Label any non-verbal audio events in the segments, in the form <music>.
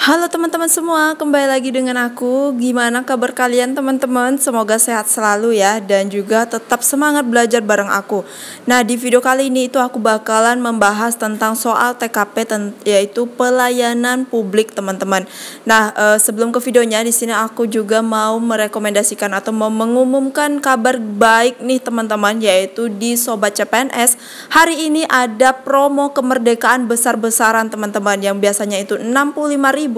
Halo teman-teman semua, kembali lagi dengan aku. Gimana kabar kalian teman-teman? Semoga sehat selalu ya dan juga tetap semangat belajar bareng aku. Nah, di video kali ini itu aku bakalan membahas tentang soal TKP yaitu pelayanan publik, teman-teman. Nah, eh, sebelum ke videonya di sini aku juga mau merekomendasikan atau mau mengumumkan kabar baik nih teman-teman yaitu di Sobat CPNS hari ini ada promo kemerdekaan besar-besaran teman-teman yang biasanya itu 65.000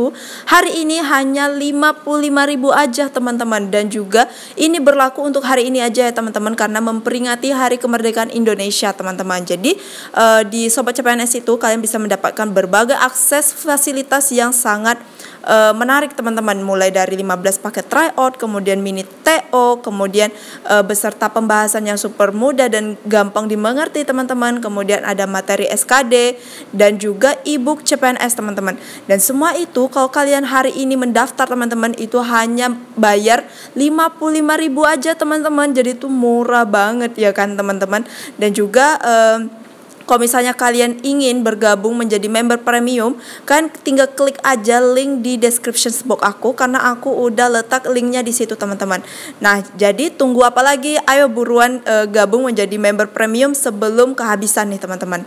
hari ini hanya ribu aja teman-teman dan juga ini berlaku untuk hari ini aja ya teman-teman karena memperingati hari kemerdekaan Indonesia teman-teman. Jadi uh, di Sobat CPNS itu kalian bisa mendapatkan berbagai akses fasilitas yang sangat uh, menarik teman-teman mulai dari 15 paket tryout, kemudian mini TO, kemudian uh, beserta pembahasan yang super mudah dan gampang dimengerti teman-teman, kemudian ada materi SKD dan juga e-book CPNS teman-teman. Dan semua itu kalau kalian hari ini mendaftar teman-teman itu hanya bayar 55.000 aja teman-teman. Jadi itu murah banget ya kan teman-teman. Dan juga uh, kalau misalnya kalian ingin bergabung menjadi member premium, kalian tinggal klik aja link di description box aku karena aku udah letak linknya di situ teman-teman. Nah, jadi tunggu apa lagi? Ayo buruan uh, gabung menjadi member premium sebelum kehabisan nih teman-teman.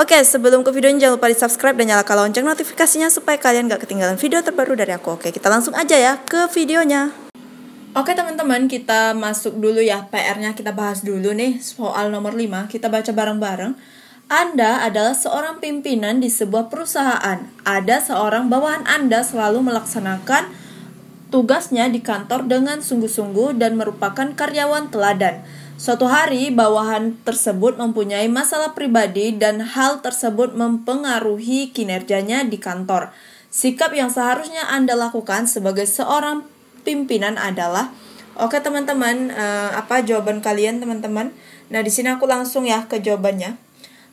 Oke, sebelum ke videonya jangan lupa di subscribe dan nyalakan lonceng notifikasinya supaya kalian gak ketinggalan video terbaru dari aku. Oke, kita langsung aja ya ke videonya. Oke teman-teman, kita masuk dulu ya PR-nya kita bahas dulu nih soal nomor 5. Kita baca bareng-bareng. Anda adalah seorang pimpinan di sebuah perusahaan. Ada seorang bawahan Anda selalu melaksanakan tugasnya di kantor dengan sungguh-sungguh dan merupakan karyawan teladan. Suatu hari, bawahan tersebut mempunyai masalah pribadi dan hal tersebut mempengaruhi kinerjanya di kantor. Sikap yang seharusnya Anda lakukan sebagai seorang pimpinan adalah Oke teman-teman, eh, apa jawaban kalian teman-teman? Nah, di sini aku langsung ya ke jawabannya.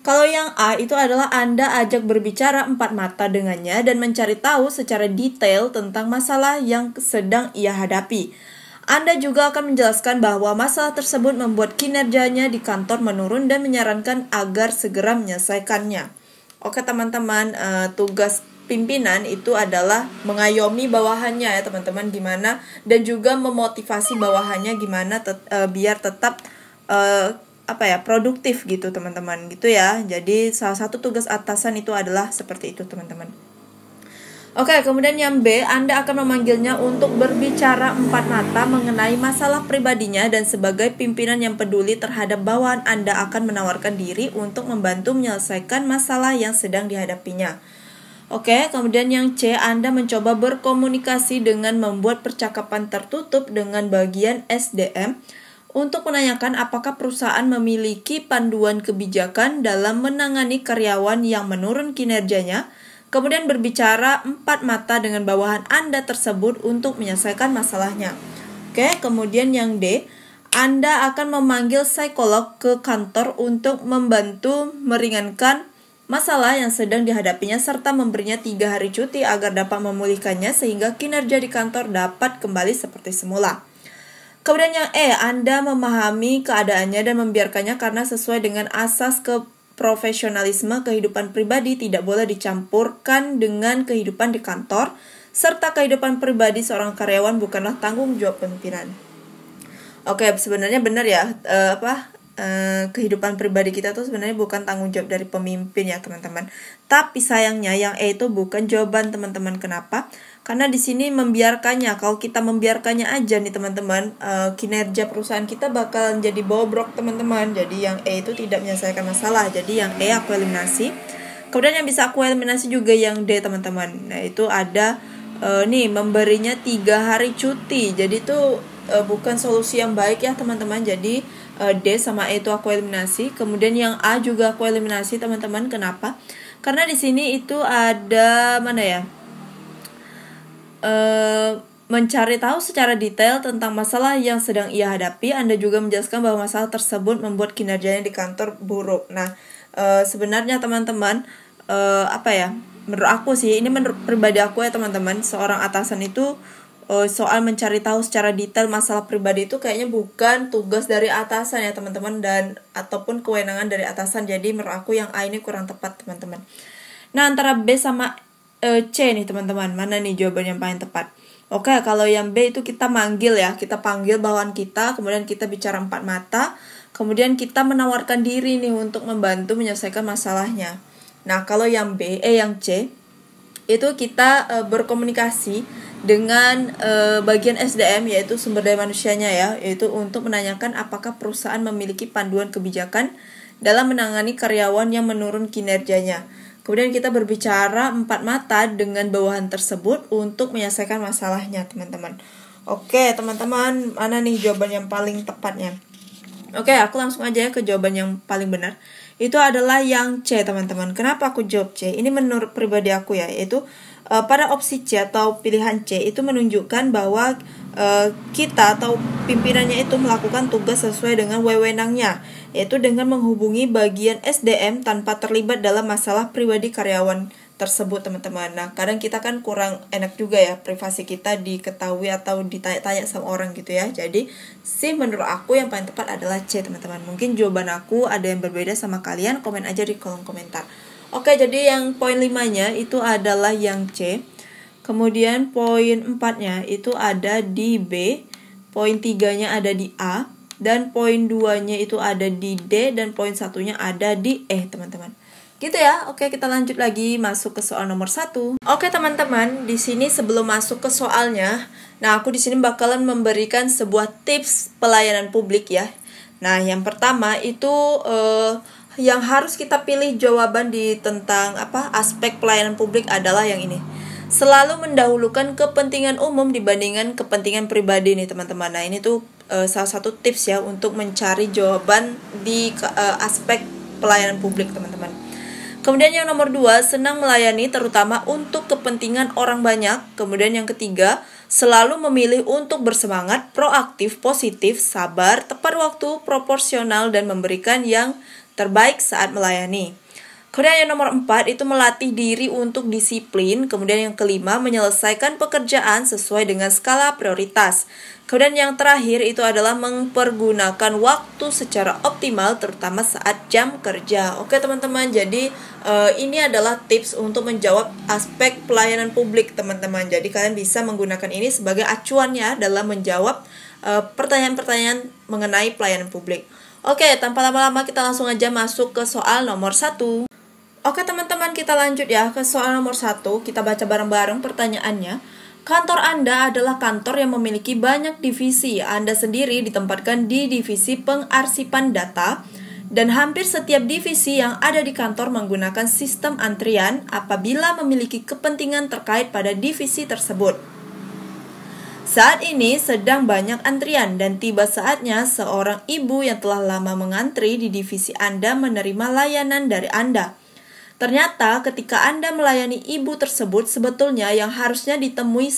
Kalau yang A itu adalah Anda ajak berbicara empat mata dengannya dan mencari tahu secara detail tentang masalah yang sedang ia hadapi. Anda juga akan menjelaskan bahwa masalah tersebut membuat kinerjanya di kantor menurun dan menyarankan agar segera menyelesaikannya. Oke teman-teman, uh, tugas pimpinan itu adalah mengayomi bawahannya ya teman-teman gimana dan juga memotivasi bawahannya gimana te uh, eh, biar tetap uh, apa ya produktif gitu teman-teman gitu ya jadi salah satu tugas atasan itu adalah seperti itu teman-teman Oke, kemudian yang B, Anda akan memanggilnya untuk berbicara empat mata mengenai masalah pribadinya dan sebagai pimpinan yang peduli terhadap bawahan Anda akan menawarkan diri untuk membantu menyelesaikan masalah yang sedang dihadapinya. Oke, kemudian yang C, Anda mencoba berkomunikasi dengan membuat percakapan tertutup dengan bagian SDM untuk menanyakan apakah perusahaan memiliki panduan kebijakan dalam menangani karyawan yang menurun kinerjanya, kemudian berbicara empat mata dengan bawahan Anda tersebut untuk menyelesaikan masalahnya. Oke, kemudian yang D, Anda akan memanggil psikolog ke kantor untuk membantu meringankan masalah yang sedang dihadapinya serta memberinya tiga hari cuti agar dapat memulihkannya sehingga kinerja di kantor dapat kembali seperti semula. Kemudian yang E, Anda memahami keadaannya dan membiarkannya karena sesuai dengan asas ke profesionalisme kehidupan pribadi tidak boleh dicampurkan dengan kehidupan di kantor serta kehidupan pribadi seorang karyawan bukanlah tanggung jawab pimpinan. Oke, sebenarnya benar ya uh, apa Uh, kehidupan pribadi kita tuh sebenarnya bukan tanggung jawab dari pemimpin ya teman-teman. Tapi sayangnya yang E itu bukan jawaban teman-teman. Kenapa? karena di sini membiarkannya kalau kita membiarkannya aja nih teman-teman uh, kinerja perusahaan kita bakal jadi bobrok teman-teman jadi yang E itu tidak menyelesaikan masalah jadi yang E aku eliminasi kemudian yang bisa aku eliminasi juga yang D teman-teman nah itu ada uh, nih memberinya tiga hari cuti jadi itu uh, bukan solusi yang baik ya teman-teman jadi uh, D sama E itu aku eliminasi kemudian yang A juga aku eliminasi teman-teman kenapa karena di sini itu ada mana ya Eh, mencari tahu secara detail tentang masalah yang sedang ia hadapi. Anda juga menjelaskan bahwa masalah tersebut membuat kinerjanya di kantor buruk. Nah, uh, sebenarnya teman-teman uh, apa ya? Menurut aku sih, ini menurut pribadi aku ya teman-teman, seorang atasan itu uh, soal mencari tahu secara detail masalah pribadi itu kayaknya bukan tugas dari atasan ya teman-teman dan ataupun kewenangan dari atasan. Jadi menurut aku yang A ini kurang tepat teman-teman. Nah, antara B sama Eh, C nih teman-teman mana nih jawaban yang paling tepat Oke, kalau yang B itu kita manggil ya, kita panggil bawahan kita, kemudian kita bicara empat mata, kemudian kita menawarkan diri nih untuk membantu menyelesaikan masalahnya. Nah, kalau yang B, eh yang C, itu kita e, berkomunikasi dengan e, bagian SDM yaitu sumber daya manusianya ya, yaitu untuk menanyakan apakah perusahaan memiliki panduan kebijakan dalam menangani karyawan yang menurun kinerjanya. Kemudian kita berbicara empat mata dengan bawahan tersebut untuk menyelesaikan masalahnya, teman-teman. Oke, teman-teman, mana nih jawaban yang paling tepatnya? Oke, aku langsung aja ya ke jawaban yang paling benar. Itu adalah yang C, teman-teman. Kenapa aku jawab C? Ini menurut pribadi aku ya, yaitu e, pada opsi C atau pilihan C itu menunjukkan bahwa e, kita atau pimpinannya itu melakukan tugas sesuai dengan wewenangnya yaitu dengan menghubungi bagian SDM tanpa terlibat dalam masalah pribadi karyawan tersebut teman-teman. Nah kadang kita kan kurang enak juga ya privasi kita diketahui atau ditanya-tanya sama orang gitu ya. Jadi sih menurut aku yang paling tepat adalah C teman-teman. Mungkin jawaban aku ada yang berbeda sama kalian komen aja di kolom komentar. Oke jadi yang poin limanya itu adalah yang C. Kemudian poin empatnya itu ada di B, poin tiganya ada di A, dan poin duanya itu ada di D dan poin satunya ada di E teman-teman gitu ya oke kita lanjut lagi masuk ke soal nomor satu oke teman-teman di sini sebelum masuk ke soalnya nah aku di sini bakalan memberikan sebuah tips pelayanan publik ya nah yang pertama itu eh, yang harus kita pilih jawaban di tentang apa aspek pelayanan publik adalah yang ini selalu mendahulukan kepentingan umum dibandingkan kepentingan pribadi nih teman-teman. Nah ini tuh e, salah satu tips ya untuk mencari jawaban di e, aspek pelayanan publik teman-teman. Kemudian yang nomor dua, senang melayani terutama untuk kepentingan orang banyak. Kemudian yang ketiga, selalu memilih untuk bersemangat, proaktif, positif, sabar, tepat waktu, proporsional, dan memberikan yang terbaik saat melayani. Kemudian yang nomor empat itu melatih diri untuk disiplin. Kemudian yang kelima menyelesaikan pekerjaan sesuai dengan skala prioritas. Kemudian yang terakhir itu adalah mempergunakan waktu secara optimal terutama saat jam kerja. Oke teman-teman, jadi uh, ini adalah tips untuk menjawab aspek pelayanan publik teman-teman. Jadi kalian bisa menggunakan ini sebagai acuannya dalam menjawab eh, pertanyaan-pertanyaan uh, pertanyaan -pertanyaan mengenai pelayanan publik. Oke, tanpa lama-lama kita langsung aja masuk ke soal nomor satu. Oke teman-teman kita lanjut ya ke soal nomor satu Kita baca bareng-bareng pertanyaannya Kantor Anda adalah kantor yang memiliki banyak divisi Anda sendiri ditempatkan di divisi pengarsipan data Dan hampir setiap divisi yang ada di kantor menggunakan sistem antrian Apabila memiliki kepentingan terkait pada divisi tersebut saat ini sedang banyak antrian dan tiba saatnya seorang ibu yang telah lama mengantri di divisi Anda menerima layanan dari Anda. Ternyata ketika Anda melayani ibu tersebut sebetulnya yang harusnya ditemui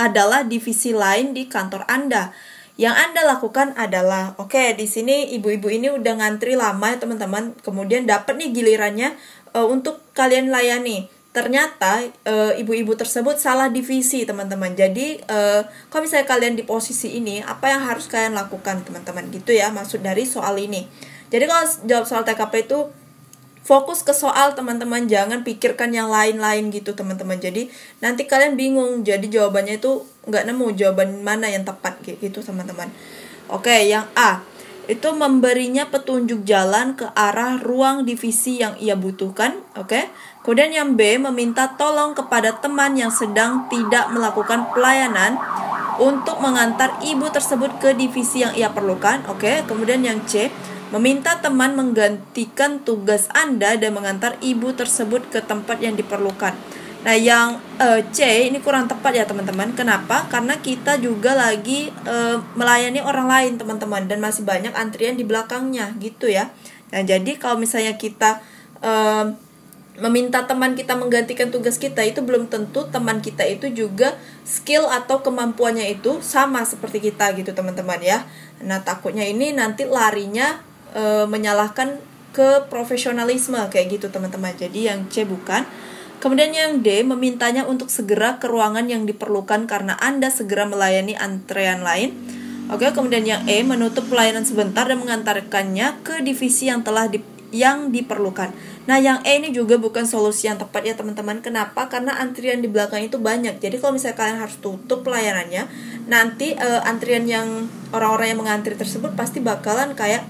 adalah divisi lain di kantor Anda. Yang Anda lakukan adalah, oke, okay, di sini ibu-ibu ini udah ngantri lama ya teman-teman, kemudian dapat nih gilirannya e, untuk kalian layani. Ternyata e, ibu-ibu e, tersebut salah divisi teman-teman. Jadi e, kalau misalnya kalian di posisi ini, apa yang harus kalian lakukan teman-teman? Gitu ya maksud dari soal ini. Jadi kalau jawab soal TKP itu fokus ke soal teman-teman jangan pikirkan yang lain-lain gitu teman-teman jadi nanti kalian bingung jadi jawabannya itu nggak nemu jawaban mana yang tepat gitu teman-teman oke yang A itu memberinya petunjuk jalan ke arah ruang divisi yang ia butuhkan, oke? Kemudian yang B meminta tolong kepada teman yang sedang tidak melakukan pelayanan untuk mengantar ibu tersebut ke divisi yang ia perlukan, oke? Kemudian yang C Meminta teman menggantikan tugas Anda dan mengantar ibu tersebut ke tempat yang diperlukan. Nah, yang uh, C ini kurang tepat ya, teman-teman. Kenapa? Karena kita juga lagi uh, melayani orang lain, teman-teman, dan masih banyak antrian di belakangnya, gitu ya. Nah, jadi kalau misalnya kita uh, meminta teman kita menggantikan tugas kita itu belum tentu teman kita itu juga skill atau kemampuannya itu sama seperti kita gitu teman-teman ya. Nah takutnya ini nanti larinya e, menyalahkan ke profesionalisme kayak gitu teman-teman. Jadi yang C bukan. Kemudian yang D memintanya untuk segera ke ruangan yang diperlukan karena Anda segera melayani antrean lain. Oke, kemudian yang E menutup pelayanan sebentar dan mengantarkannya ke divisi yang telah di, yang diperlukan. Nah, yang E ini juga bukan solusi yang tepat ya teman-teman. Kenapa? Karena antrian di belakang itu banyak. Jadi kalau misalnya kalian harus tutup pelayanannya, nanti e, antrian yang orang-orang yang mengantri tersebut pasti bakalan kayak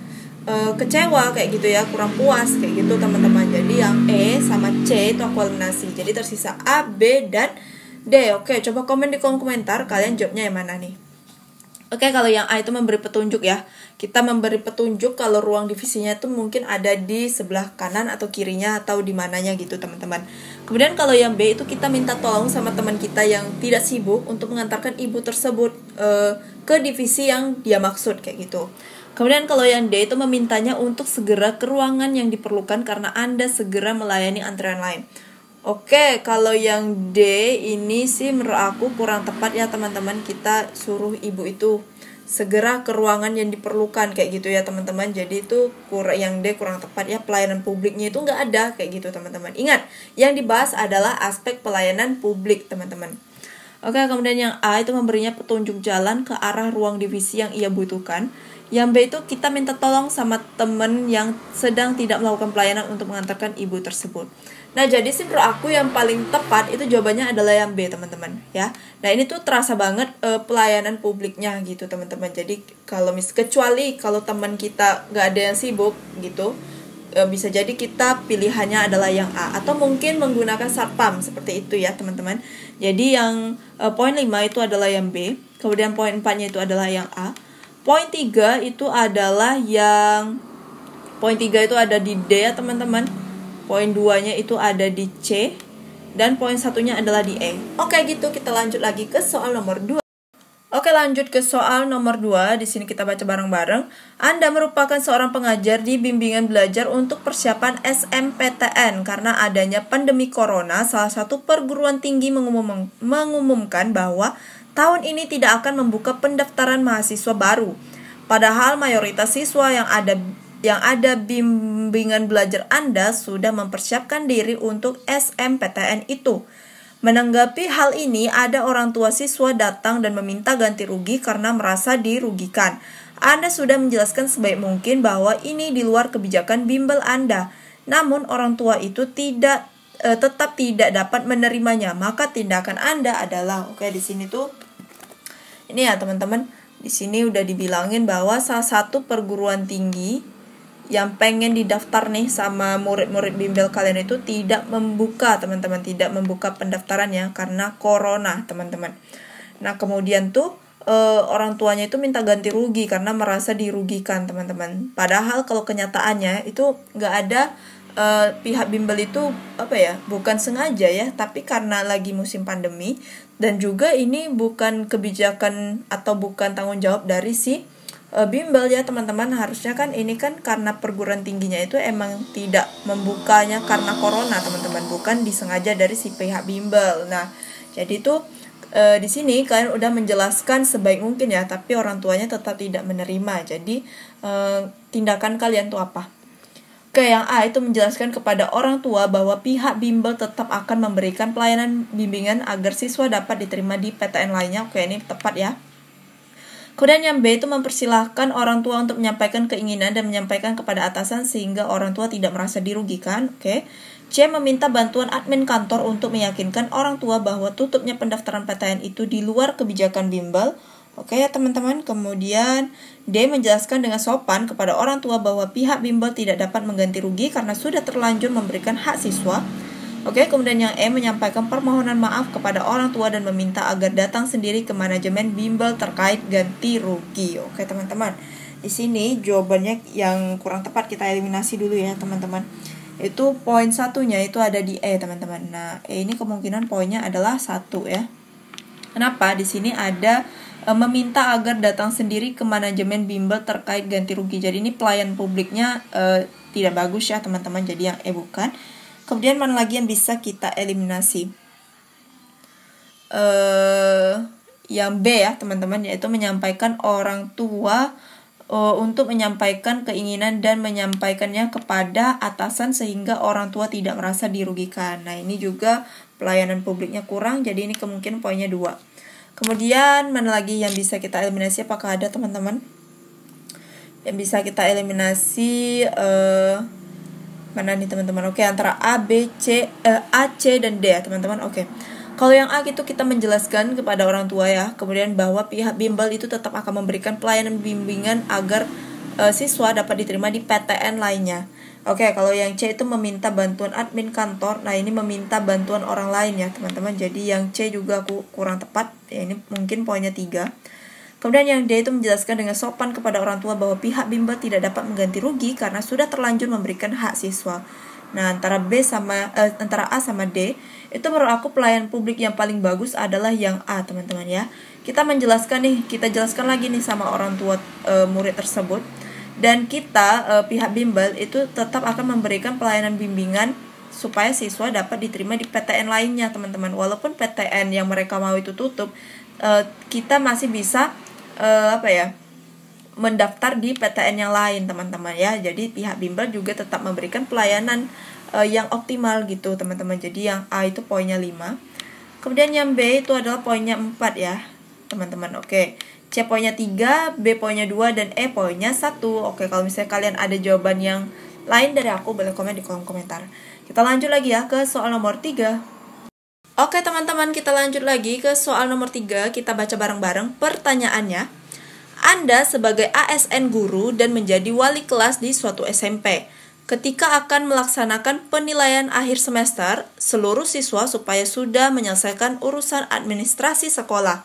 e, kecewa kayak gitu ya kurang puas kayak gitu teman-teman jadi yang E sama C itu aku eliminasi jadi tersisa A B dan D oke coba komen di kolom komentar kalian jawabnya yang mana nih Oke, kalau yang A itu memberi petunjuk ya. Kita memberi petunjuk kalau ruang divisinya itu mungkin ada di sebelah kanan atau kirinya atau di mananya gitu, teman-teman. Kemudian kalau yang B itu kita minta tolong sama teman kita yang tidak sibuk untuk mengantarkan ibu tersebut eh, ke divisi yang dia maksud kayak gitu. Kemudian kalau yang D itu memintanya untuk segera ke ruangan yang diperlukan karena Anda segera melayani antrean lain. Oke, kalau yang D ini sih menurut aku kurang tepat ya teman-teman kita suruh ibu itu segera ke ruangan yang diperlukan kayak gitu ya teman-teman. Jadi itu kurang yang D kurang tepat ya pelayanan publiknya itu nggak ada kayak gitu teman-teman. Ingat, yang dibahas adalah aspek pelayanan publik teman-teman. Oke, kemudian yang A itu memberinya petunjuk jalan ke arah ruang divisi yang ia butuhkan. Yang B itu kita minta tolong sama temen yang sedang tidak melakukan pelayanan untuk mengantarkan ibu tersebut. Nah, jadi sih menurut aku yang paling tepat itu jawabannya adalah yang B, teman-teman, ya. Nah, ini tuh terasa banget uh, pelayanan publiknya gitu, teman-teman. Jadi kalau mis kecuali kalau teman kita nggak ada yang sibuk gitu, uh, bisa jadi kita pilihannya adalah yang A atau mungkin menggunakan satpam seperti itu ya, teman-teman. Jadi yang uh, poin 5 itu adalah yang B, kemudian poin 4-nya itu adalah yang A. Poin tiga itu adalah yang poin tiga itu ada di D ya teman-teman. Poin duanya itu ada di C dan poin satunya adalah di E. Oke gitu kita lanjut lagi ke soal nomor dua. Oke lanjut ke soal nomor dua. di sini kita baca bareng-bareng. Anda merupakan seorang pengajar di bimbingan belajar untuk persiapan SMPTN karena adanya pandemi corona, salah satu perguruan tinggi mengumum mengumumkan bahwa tahun ini tidak akan membuka pendaftaran mahasiswa baru. Padahal mayoritas siswa yang ada yang ada bimbingan belajar Anda sudah mempersiapkan diri untuk SMPTN itu. Menanggapi hal ini, ada orang tua siswa datang dan meminta ganti rugi karena merasa dirugikan. Anda sudah menjelaskan sebaik mungkin bahwa ini di luar kebijakan bimbel Anda. Namun orang tua itu tidak e, tetap tidak dapat menerimanya, maka tindakan Anda adalah oke okay, di sini tuh ini ya teman-teman di sini udah dibilangin bahwa salah satu perguruan tinggi yang pengen didaftar nih sama murid-murid bimbel kalian itu tidak membuka teman-teman tidak membuka pendaftarannya karena corona teman-teman nah kemudian tuh e, orang tuanya itu minta ganti rugi karena merasa dirugikan teman-teman padahal kalau kenyataannya itu nggak ada uh, pihak bimbel itu apa ya bukan sengaja ya tapi karena lagi musim pandemi dan juga ini bukan kebijakan atau bukan tanggung jawab dari si e, bimbel ya teman-teman harusnya kan ini kan karena perguruan tingginya itu emang tidak membukanya karena corona teman-teman bukan disengaja dari si pihak bimbel nah jadi itu e, di sini kalian udah menjelaskan sebaik mungkin ya tapi orang tuanya tetap tidak menerima jadi e, tindakan kalian tuh apa ke yang A itu menjelaskan kepada orang tua bahwa pihak bimbel tetap akan memberikan pelayanan bimbingan agar siswa dapat diterima di PTN lainnya. Oke, ini tepat ya. Kemudian yang B itu mempersilahkan orang tua untuk menyampaikan keinginan dan menyampaikan kepada atasan sehingga orang tua tidak merasa dirugikan. Oke. C meminta bantuan admin kantor untuk meyakinkan orang tua bahwa tutupnya pendaftaran PTN itu di luar kebijakan bimbel. Oke ya teman-teman, kemudian D menjelaskan dengan sopan kepada orang tua bahwa pihak bimbel tidak dapat mengganti rugi karena sudah terlanjur memberikan hak siswa. Oke, kemudian yang E menyampaikan permohonan maaf kepada orang tua dan meminta agar datang sendiri ke manajemen bimbel terkait ganti rugi. Oke teman-teman, di sini jawabannya yang kurang tepat kita eliminasi dulu ya teman-teman. Itu poin satunya itu ada di E teman-teman. Nah, E ini kemungkinan poinnya adalah satu ya. Kenapa? Di sini ada Eh, meminta agar datang sendiri ke manajemen bimbel terkait ganti rugi. Jadi ini pelayan publiknya uh, tidak bagus ya teman-teman. Jadi yang eh bukan. Kemudian mana lagi yang bisa kita eliminasi? Uh, yang B ya teman-teman yaitu menyampaikan orang tua uh, untuk menyampaikan keinginan dan menyampaikannya kepada atasan sehingga orang tua tidak merasa dirugikan. Nah ini juga pelayanan publiknya kurang. Jadi ini kemungkinan poinnya dua. Kemudian mana lagi yang bisa kita eliminasi? Apakah ada teman-teman yang bisa kita eliminasi? Uh, mana nih teman-teman? Oke antara A, B, C, uh, A, C dan D ya teman-teman. Oke. Kalau yang A itu kita menjelaskan kepada orang tua ya, kemudian bahwa pihak bimbel itu tetap akan memberikan pelayanan bimbingan agar uh, siswa dapat diterima di PTN lainnya. Oke, okay, kalau yang C itu meminta bantuan admin kantor. Nah, ini meminta bantuan orang lain ya, teman-teman. Jadi yang C juga aku kurang tepat. Ya, ini mungkin poinnya 3. Kemudian yang D itu menjelaskan dengan sopan kepada orang tua bahwa pihak bimbel tidak dapat mengganti rugi karena sudah terlanjur memberikan hak siswa. Nah, antara B sama eh, antara A sama D itu menurut aku pelayan publik yang paling bagus adalah yang A, teman-teman ya. Kita menjelaskan nih, kita jelaskan lagi nih sama orang tua e, murid tersebut dan kita uh, pihak bimbel itu tetap akan memberikan pelayanan bimbingan supaya siswa dapat diterima di PTN lainnya teman-teman walaupun PTN yang mereka mau itu tutup uh, kita masih bisa uh, apa ya mendaftar di PTN yang lain teman-teman ya jadi pihak bimbel juga tetap memberikan pelayanan uh, yang optimal gitu teman-teman jadi yang A itu poinnya 5 kemudian yang B itu adalah poinnya 4 ya teman-teman oke okay. C poinnya 3, B poinnya 2, dan E poinnya 1. Oke, kalau misalnya kalian ada jawaban yang lain dari aku, boleh komen di kolom komentar. Kita lanjut lagi ya ke soal nomor 3. Oke teman-teman, kita lanjut lagi ke soal nomor 3. Kita baca bareng-bareng pertanyaannya. Anda sebagai ASN guru dan menjadi wali kelas di suatu SMP. Ketika akan melaksanakan penilaian akhir semester, seluruh siswa supaya sudah menyelesaikan urusan administrasi sekolah.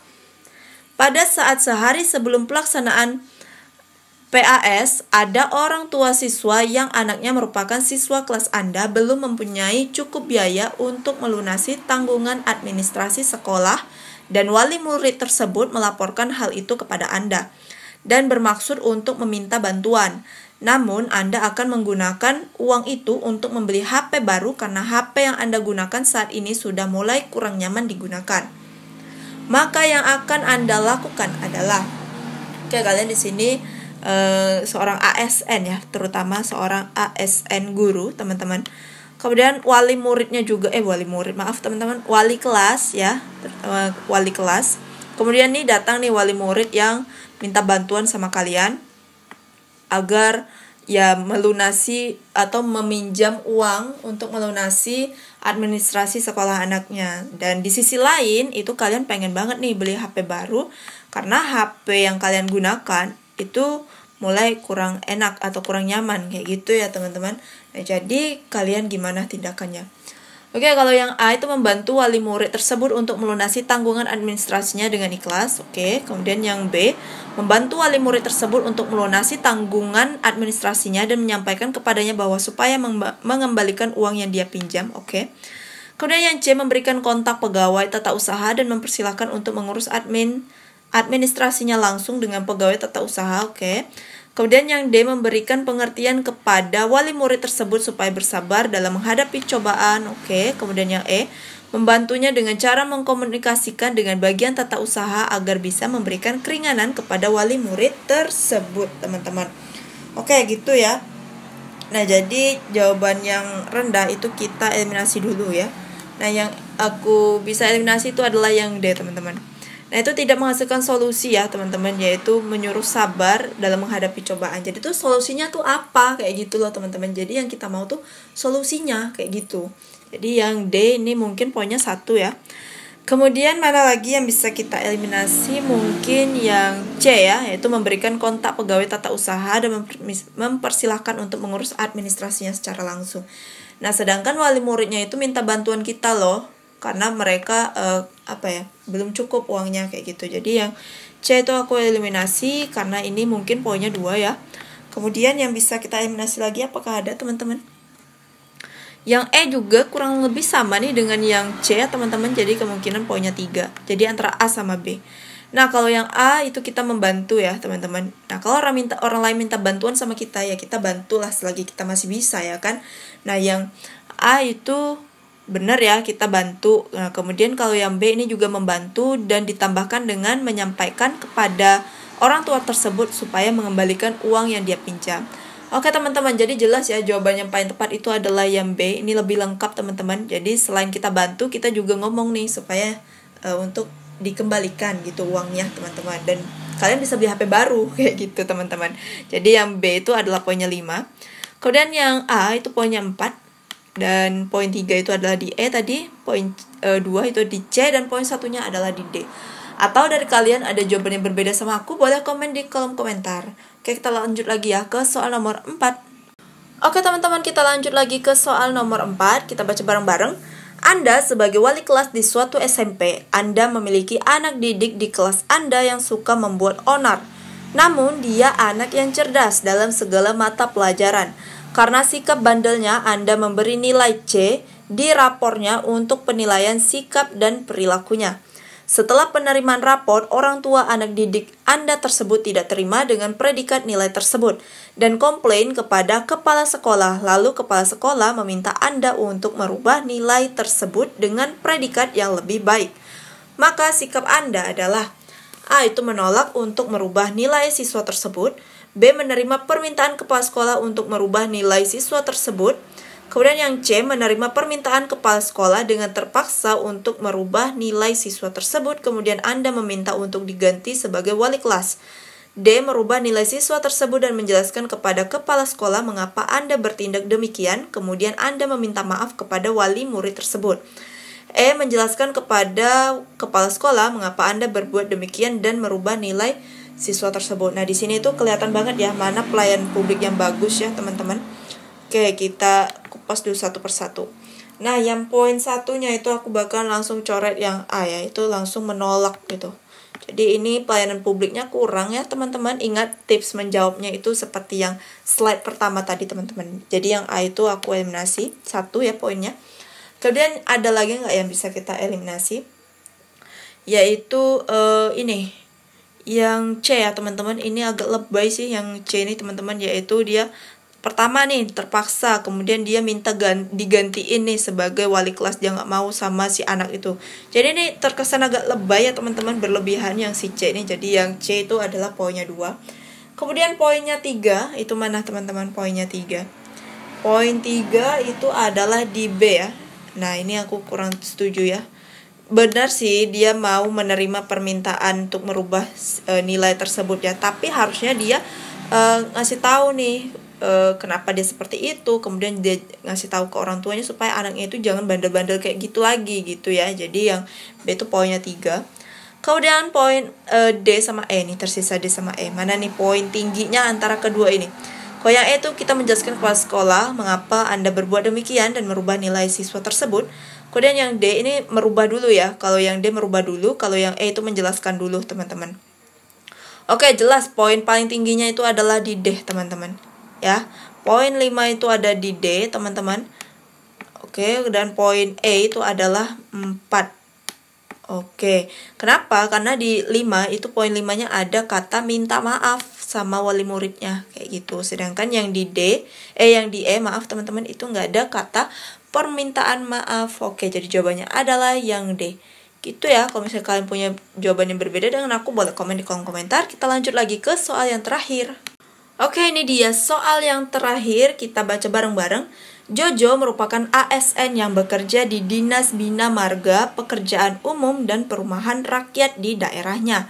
Pada saat sehari sebelum pelaksanaan PAS, ada orang tua siswa yang anaknya merupakan siswa kelas Anda belum mempunyai cukup biaya untuk melunasi tanggungan administrasi sekolah dan wali murid tersebut melaporkan hal itu kepada Anda dan bermaksud untuk meminta bantuan. Namun, Anda akan menggunakan uang itu untuk membeli HP baru karena HP yang Anda gunakan saat ini sudah mulai kurang nyaman digunakan maka yang akan Anda lakukan adalah Oke, kalian di sini uh, seorang ASN ya, terutama seorang ASN guru, teman-teman. Kemudian wali muridnya juga eh wali murid, maaf teman-teman, wali kelas ya, terutama eh, wali kelas. Kemudian nih datang nih wali murid yang minta bantuan sama kalian agar ya melunasi atau meminjam uang untuk melunasi administrasi sekolah anaknya. Dan di sisi lain itu kalian pengen banget nih beli HP baru karena HP yang kalian gunakan itu mulai kurang enak atau kurang nyaman kayak gitu ya teman-teman. Nah, jadi kalian gimana tindakannya? Oke, okay, kalau yang A itu membantu wali murid tersebut untuk melunasi tanggungan administrasinya dengan ikhlas. Oke, okay. kemudian yang B membantu wali murid tersebut untuk melunasi tanggungan administrasinya dan menyampaikan kepadanya bahwa supaya mengembalikan uang yang dia pinjam. Oke. Okay. Kemudian yang C memberikan kontak pegawai tata usaha dan mempersilahkan untuk mengurus admin administrasinya langsung dengan pegawai tata usaha. Oke. Okay. Kemudian yang D memberikan pengertian kepada wali murid tersebut supaya bersabar dalam menghadapi cobaan. Oke, kemudian yang E membantunya dengan cara mengkomunikasikan dengan bagian tata usaha agar bisa memberikan keringanan kepada wali murid tersebut, teman-teman. Oke, gitu ya. Nah, jadi jawaban yang rendah itu kita eliminasi dulu ya. Nah, yang aku bisa eliminasi itu adalah yang D, teman-teman. Nah itu tidak menghasilkan solusi ya teman-teman yaitu menyuruh sabar dalam menghadapi cobaan. Jadi tuh solusinya tuh apa kayak gitu loh teman-teman. Jadi yang kita mau tuh solusinya kayak gitu. Jadi yang D ini mungkin poinnya satu ya. Kemudian mana lagi yang bisa kita eliminasi mungkin yang C ya yaitu memberikan kontak pegawai tata usaha dan mempersilahkan untuk mengurus administrasinya secara langsung. Nah sedangkan wali muridnya itu minta bantuan kita loh karena mereka uh, apa ya belum cukup uangnya kayak gitu jadi yang C itu aku eliminasi karena ini mungkin poinnya dua ya kemudian yang bisa kita eliminasi lagi apakah ada teman-teman yang E juga kurang lebih sama nih dengan yang C ya teman-teman jadi kemungkinan poinnya tiga jadi antara A sama B Nah, kalau yang A itu kita membantu ya, teman-teman. Nah, kalau orang minta orang lain minta bantuan sama kita ya, kita bantulah selagi kita masih bisa ya kan. Nah, yang A itu benar ya kita bantu. Nah, kemudian kalau yang B ini juga membantu dan ditambahkan dengan menyampaikan kepada orang tua tersebut supaya mengembalikan uang yang dia pinjam. Oke teman-teman, jadi jelas ya jawaban yang paling tepat itu adalah yang B. Ini lebih lengkap teman-teman. Jadi selain kita bantu, kita juga ngomong nih supaya uh, untuk dikembalikan gitu uangnya teman-teman. Dan kalian bisa beli HP baru <laughs> kayak gitu teman-teman. Jadi yang B itu adalah poinnya 5. Kemudian yang A itu poinnya 4 dan poin 3 itu adalah di E tadi, poin e, itu di C dan poin satunya adalah di D. Atau dari kalian ada jawaban yang berbeda sama aku, boleh komen di kolom komentar. Oke, kita lanjut lagi ya ke soal nomor 4. Oke teman-teman, kita lanjut lagi ke soal nomor 4. Kita baca bareng-bareng. Anda sebagai wali kelas di suatu SMP, Anda memiliki anak didik di kelas Anda yang suka membuat onar. Namun, dia anak yang cerdas dalam segala mata pelajaran. Karena sikap bandelnya Anda memberi nilai C di rapornya untuk penilaian sikap dan perilakunya. Setelah penerimaan rapor, orang tua anak didik Anda tersebut tidak terima dengan predikat nilai tersebut dan komplain kepada kepala sekolah. Lalu kepala sekolah meminta Anda untuk merubah nilai tersebut dengan predikat yang lebih baik. Maka sikap Anda adalah A itu menolak untuk merubah nilai siswa tersebut, B. Menerima permintaan kepala sekolah untuk merubah nilai siswa tersebut. Kemudian yang C. Menerima permintaan kepala sekolah dengan terpaksa untuk merubah nilai siswa tersebut. Kemudian Anda meminta untuk diganti sebagai wali kelas. D. Merubah nilai siswa tersebut dan menjelaskan kepada kepala sekolah mengapa Anda bertindak demikian. Kemudian Anda meminta maaf kepada wali murid tersebut. E. Menjelaskan kepada kepala sekolah mengapa Anda berbuat demikian dan merubah nilai siswa tersebut. Nah, di sini itu kelihatan banget ya mana pelayan publik yang bagus ya, teman-teman. Oke, kita kupas dulu satu persatu. Nah, yang poin satunya itu aku bakal langsung coret yang A ya, itu langsung menolak gitu. Jadi ini pelayanan publiknya kurang ya teman-teman. Ingat tips menjawabnya itu seperti yang slide pertama tadi teman-teman. Jadi yang A itu aku eliminasi satu ya poinnya. Kemudian ada lagi nggak yang bisa kita eliminasi? Yaitu uh, ini yang C ya teman-teman ini agak lebay sih yang C ini teman-teman yaitu dia pertama nih terpaksa kemudian dia minta ganti, digantiin nih sebagai wali kelas dia nggak mau sama si anak itu jadi ini terkesan agak lebay ya teman-teman berlebihan yang si C ini jadi yang C itu adalah poinnya dua kemudian poinnya tiga itu mana teman-teman poinnya tiga poin tiga itu adalah di B ya nah ini aku kurang setuju ya benar sih dia mau menerima permintaan untuk merubah e, nilai tersebut ya tapi harusnya dia e, ngasih tahu nih e, kenapa dia seperti itu kemudian dia ngasih tahu ke orang tuanya supaya anaknya itu jangan bandel-bandel kayak gitu lagi gitu ya jadi yang B itu poinnya tiga kemudian poin e, D sama E nih tersisa D sama E mana nih poin tingginya antara kedua ini yang E itu kita menjelaskan kepala sekolah mengapa Anda berbuat demikian dan merubah nilai siswa tersebut. Kemudian yang D ini merubah dulu ya. Kalau yang D merubah dulu, kalau yang E itu menjelaskan dulu, teman-teman. Oke, jelas poin paling tingginya itu adalah di D, teman-teman. Ya. Poin 5 itu ada di D, teman-teman. Oke, dan poin E itu adalah 4. Oke, kenapa? Karena di 5 itu poin 5-nya ada kata minta maaf sama wali muridnya kayak gitu. Sedangkan yang di D eh yang di E maaf teman-teman itu nggak ada kata permintaan maaf. Oke, jadi jawabannya adalah yang D. Gitu ya, kalau misalnya kalian punya jawaban yang berbeda dengan aku, boleh komen di kolom komentar. Kita lanjut lagi ke soal yang terakhir. Oke, ini dia soal yang terakhir. Kita baca bareng-bareng. Jojo merupakan ASN yang bekerja di Dinas Bina Marga Pekerjaan Umum dan Perumahan Rakyat di daerahnya.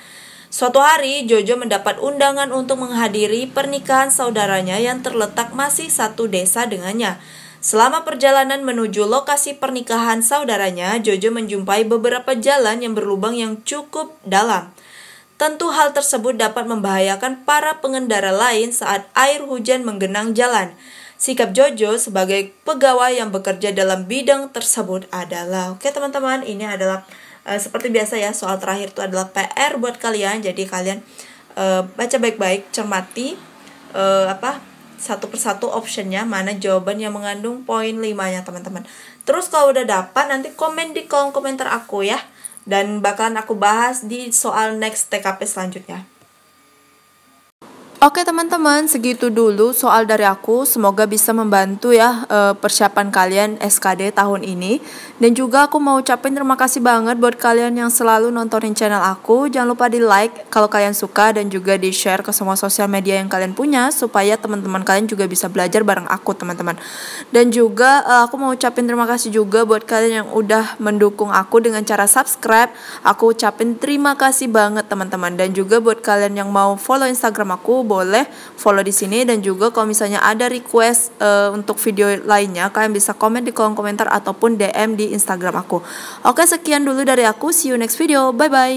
Suatu hari, Jojo mendapat undangan untuk menghadiri pernikahan saudaranya yang terletak masih satu desa dengannya. Selama perjalanan menuju lokasi pernikahan saudaranya, Jojo menjumpai beberapa jalan yang berlubang yang cukup dalam. Tentu hal tersebut dapat membahayakan para pengendara lain saat air hujan menggenang jalan. Sikap Jojo sebagai pegawai yang bekerja dalam bidang tersebut adalah, oke teman-teman, ini adalah Eh, seperti biasa ya soal terakhir itu adalah PR buat kalian jadi kalian uh, baca baik-baik cermati uh, apa satu persatu optionnya mana jawaban yang mengandung poin limanya teman-teman terus kalau udah dapat nanti komen di kolom komentar aku ya dan bakalan aku bahas di soal next TKP selanjutnya Oke teman-teman, segitu dulu soal dari aku. Semoga bisa membantu ya eh, persiapan kalian SKD tahun ini. Dan juga aku mau ucapin terima kasih banget buat kalian yang selalu nontonin channel aku. Jangan lupa di like kalau kalian suka dan juga di share ke semua sosial media yang kalian punya supaya teman-teman kalian juga bisa belajar bareng aku teman-teman. Dan juga eh, aku mau ucapin terima kasih juga buat kalian yang udah mendukung aku dengan cara subscribe. Aku ucapin terima kasih banget teman-teman. Dan juga buat kalian yang mau follow Instagram aku boleh follow di sini dan juga kalau misalnya ada request uh, untuk video lainnya kalian bisa komen di kolom komentar ataupun DM di Instagram aku. Oke, sekian dulu dari aku. See you next video. Bye bye.